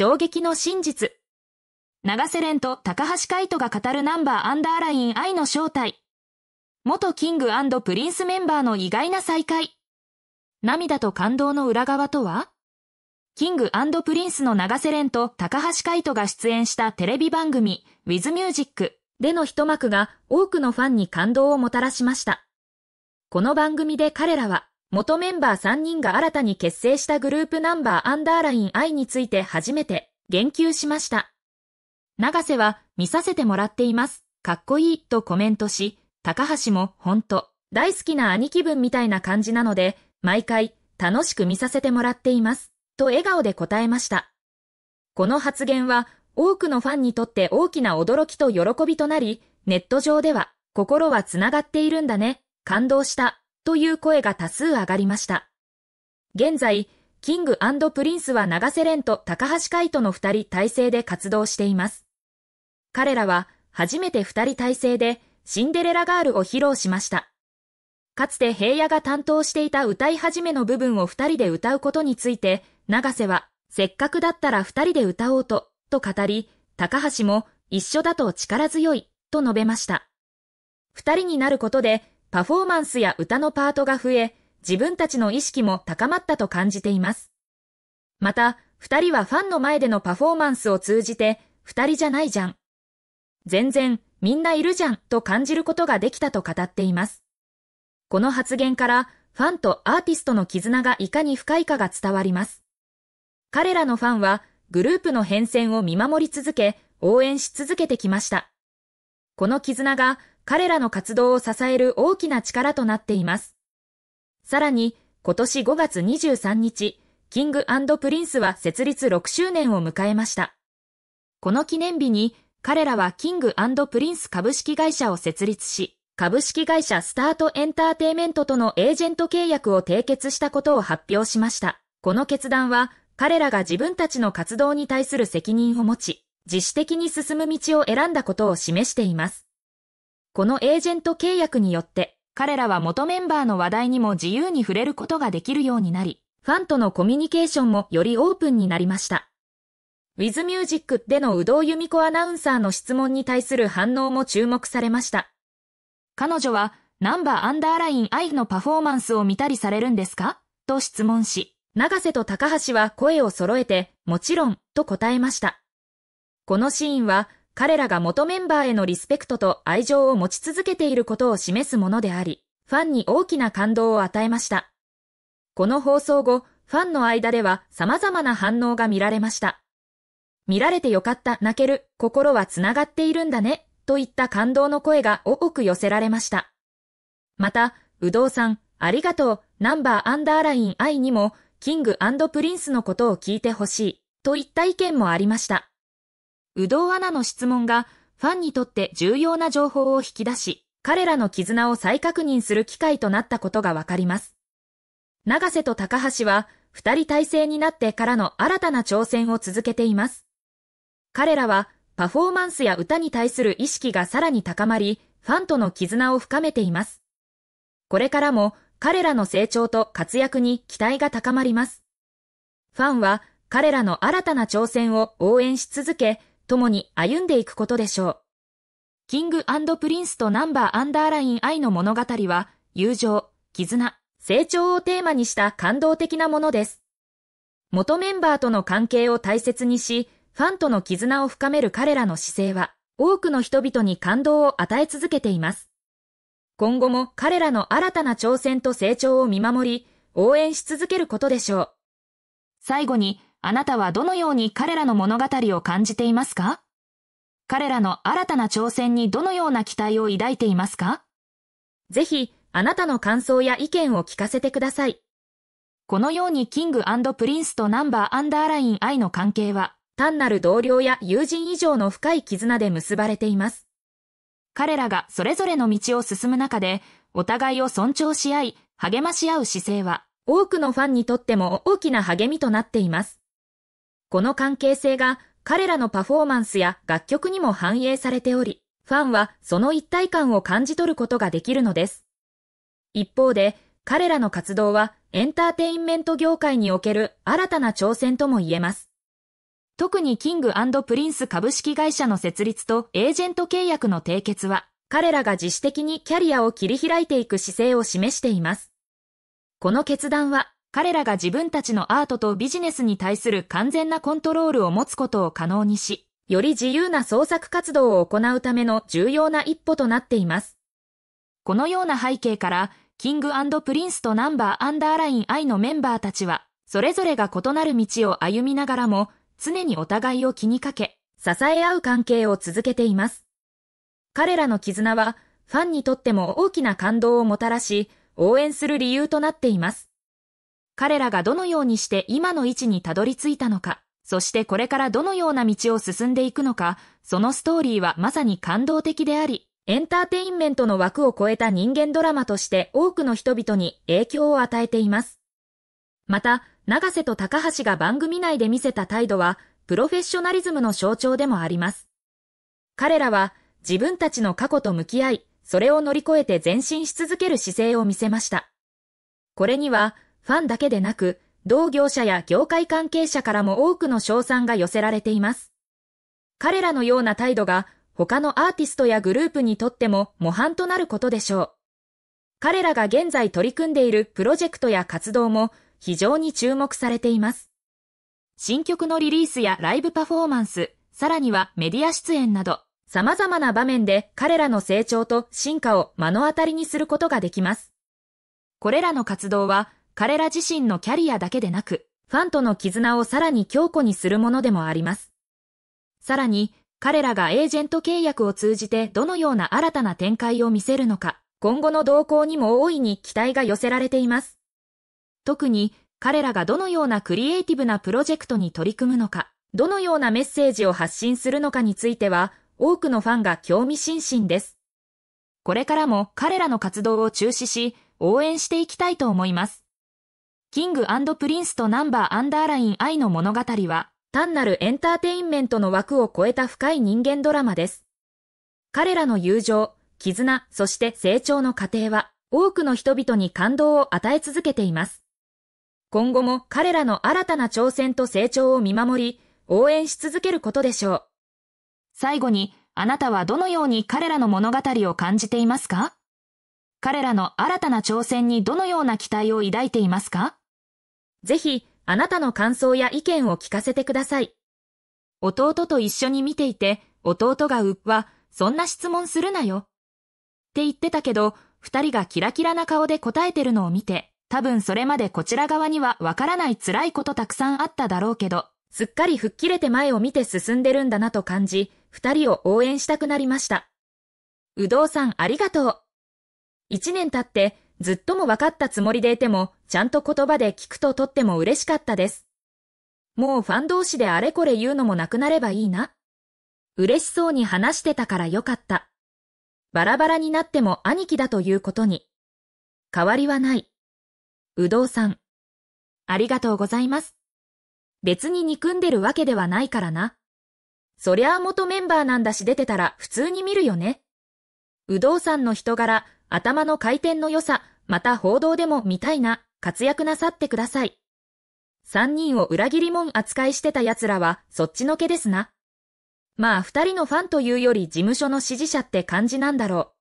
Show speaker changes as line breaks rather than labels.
衝撃の真実。長瀬廉と高橋海人が語るナンバーアンダーライン愛の正体。元キングプリンスメンバーの意外な再会。涙と感動の裏側とはキングプリンスの長瀬廉と高橋海人が出演したテレビ番組 With Music での一幕が多くのファンに感動をもたらしました。この番組で彼らは元メンバー3人が新たに結成したグループナンバーアンダーライン I について初めて言及しました。長瀬は見させてもらっています。かっこいいとコメントし、高橋もほんと大好きな兄貴分みたいな感じなので、毎回楽しく見させてもらっています。と笑顔で答えました。この発言は多くのファンにとって大きな驚きと喜びとなり、ネット上では心はつながっているんだね、感動したという声が多数上がりました。現在、キングプリンスは長瀬廉と高橋海人の二人体制で活動しています。彼らは初めて二人体制でシンデレラガールを披露しました。かつて平野が担当していた歌い始めの部分を二人で歌うことについて、長瀬はせっかくだったら二人で歌おうと、と語り、高橋も一緒だと力強い、と述べました。二人になることでパフォーマンスや歌のパートが増え、自分たちの意識も高まったと感じています。また、二人はファンの前でのパフォーマンスを通じて、二人じゃないじゃん。全然、みんないるじゃんと感じることができたと語っています。この発言から、ファンとアーティストの絆がいかに深いかが伝わります。彼らのファンは、グループの変遷を見守り続け、応援し続けてきました。この絆が、彼らの活動を支える大きな力となっています。さらに、今年5月23日、キングプリンスは設立6周年を迎えました。この記念日に、彼らはキングプリンス株式会社を設立し、株式会社スタートエンターテイメントとのエージェント契約を締結したことを発表しました。この決断は、彼らが自分たちの活動に対する責任を持ち、自主的に進む道を選んだことを示しています。このエージェント契約によって、彼らは元メンバーの話題にも自由に触れることができるようになり、ファンとのコミュニケーションもよりオープンになりました。With Music での有働由美子アナウンサーの質問に対する反応も注目されました。彼女は、ナンバーアンダーライン愛のパフォーマンスを見たりされるんですかと質問し、長瀬と高橋は声を揃えて、もちろん、と答えました。このシーンは、彼らが元メンバーへのリスペクトと愛情を持ち続けていることを示すものであり、ファンに大きな感動を与えました。この放送後、ファンの間では様々な反応が見られました。見られてよかった、泣ける、心は繋がっているんだね、といった感動の声が多く寄せられました。また、有働さん、ありがとう、ナンバーアンダーライン愛にも、キングプリンスのことを聞いてほしい、といった意見もありました。有働アナの質問が、ファンにとって重要な情報を引き出し、彼らの絆を再確認する機会となったことがわかります。長瀬と高橋は、二人体制になってからの新たな挑戦を続けています。彼らは、パフォーマンスや歌に対する意識がさらに高まり、ファンとの絆を深めています。これからも、彼らの成長と活躍に期待が高まります。ファンは、彼らの新たな挑戦を応援し続け、共に歩んでいくことでしょう。キングプリンスとナンバーアンダーライン愛の物語は、友情、絆、成長をテーマにした感動的なものです。元メンバーとの関係を大切にし、ファンとの絆を深める彼らの姿勢は、多くの人々に感動を与え続けています。今後も彼らの新たな挑戦と成長を見守り、応援し続けることでしょう。最後に、あなたはどのように彼らの物語を感じていますか彼らの新たな挑戦にどのような期待を抱いていますかぜひ、あなたの感想や意見を聞かせてください。このようにキングプリンスとナンバーアンダーライン愛の関係は、単なる同僚や友人以上の深い絆で結ばれています。彼らがそれぞれの道を進む中で、お互いを尊重し合い、励まし合う姿勢は、多くのファンにとっても大きな励みとなっています。この関係性が彼らのパフォーマンスや楽曲にも反映されており、ファンはその一体感を感じ取ることができるのです。一方で、彼らの活動はエンターテインメント業界における新たな挑戦とも言えます。特にキングプリンス株式会社の設立とエージェント契約の締結は、彼らが自主的にキャリアを切り開いていく姿勢を示しています。この決断は、彼らが自分たちのアートとビジネスに対する完全なコントロールを持つことを可能にし、より自由な創作活動を行うための重要な一歩となっています。このような背景から、キングプリンスとナンバーアンダーライン I のメンバーたちは、それぞれが異なる道を歩みながらも、常にお互いを気にかけ、支え合う関係を続けています。彼らの絆は、ファンにとっても大きな感動をもたらし、応援する理由となっています。彼らがどのようにして今の位置にたどり着いたのか、そしてこれからどのような道を進んでいくのか、そのストーリーはまさに感動的であり、エンターテインメントの枠を超えた人間ドラマとして多くの人々に影響を与えています。また、長瀬と高橋が番組内で見せた態度は、プロフェッショナリズムの象徴でもあります。彼らは、自分たちの過去と向き合い、それを乗り越えて前進し続ける姿勢を見せました。これには、ファンだけでなく、同業者や業界関係者からも多くの賞賛が寄せられています。彼らのような態度が他のアーティストやグループにとっても模範となることでしょう。彼らが現在取り組んでいるプロジェクトや活動も非常に注目されています。新曲のリリースやライブパフォーマンス、さらにはメディア出演など、様々な場面で彼らの成長と進化を目の当たりにすることができます。これらの活動は彼ら自身のキャリアだけでなく、ファンとの絆をさらに強固にするものでもあります。さらに、彼らがエージェント契約を通じてどのような新たな展開を見せるのか、今後の動向にも大いに期待が寄せられています。特に、彼らがどのようなクリエイティブなプロジェクトに取り組むのか、どのようなメッセージを発信するのかについては、多くのファンが興味津々です。これからも彼らの活動を中止し、応援していきたいと思います。キングプリンスとナンバーアンダーライン愛の物語は、単なるエンターテインメントの枠を超えた深い人間ドラマです。彼らの友情、絆、そして成長の過程は、多くの人々に感動を与え続けています。今後も彼らの新たな挑戦と成長を見守り、応援し続けることでしょう。最後に、あなたはどのように彼らの物語を感じていますか彼らの新たな挑戦にどのような期待を抱いていますかぜひ、あなたの感想や意見を聞かせてください。弟と一緒に見ていて、弟がうっは、そんな質問するなよ。って言ってたけど、二人がキラキラな顔で答えてるのを見て、多分それまでこちら側にはわからない辛いことたくさんあっただろうけど、すっかり吹っ切れて前を見て進んでるんだなと感じ、二人を応援したくなりました。うどうさんありがとう。一年経って、ずっとも分かったつもりでいても、ちゃんと言葉で聞くととっても嬉しかったです。もうファン同士であれこれ言うのもなくなればいいな。嬉しそうに話してたからよかった。バラバラになっても兄貴だということに。変わりはない。うどうさん。ありがとうございます。別に憎んでるわけではないからな。そりゃあ元メンバーなんだし出てたら普通に見るよね。うどうさんの人柄、頭の回転の良さ、また報道でも見たいな、活躍なさってください。三人を裏切り者扱いしてた奴らは、そっちのけですな。まあ、二人のファンというより事務所の支持者って感じなんだろう。